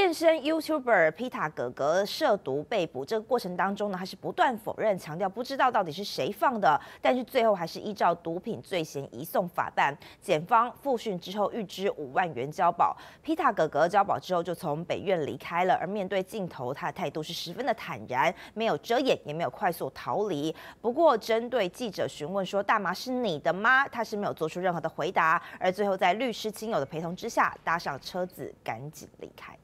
健身 YouTuber 皮塔哥哥涉毒被捕，这个过程当中呢，他是不断否认，强调不知道到底是谁放的，但是最后还是依照毒品罪嫌移送法办。检方复讯之后，预支五万元交保。皮塔哥哥交保之后就从北院离开了，而面对镜头，他的态度是十分的坦然，没有遮掩，也没有快速逃离。不过，针对记者询问说“大麻是你的吗？”他是没有做出任何的回答。而最后在律师亲友的陪同之下，搭上车子赶紧离开。